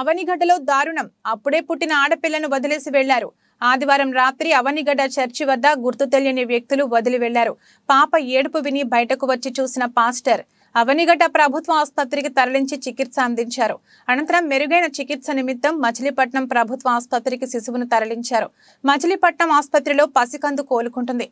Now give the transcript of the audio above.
అవనిగడ్డలో దారుణం అప్పుడే పుట్టిన ఆడపిల్లను వదిలేసి వెళ్లారు ఆదివారం రాత్రి అవనిగడ్డ చర్చి వద్ద గుర్తు తెలియని వ్యక్తులు వదిలి వెళ్లారు పాప ఏడుపు విని బయటకు వచ్చి చూసిన పాస్టర్ అవనిగడ్డ ప్రభుత్వ ఆసుపత్రికి తరలించి చికిత్స అందించారు అనంతరం మెరుగైన చికిత్స నిమిత్తం మచిలీపట్నం ప్రభుత్వ ఆసుపత్రికి శిశువును తరలించారు మచిలీపట్నం ఆసుపత్రిలో పసికందు కోలుకుంటుంది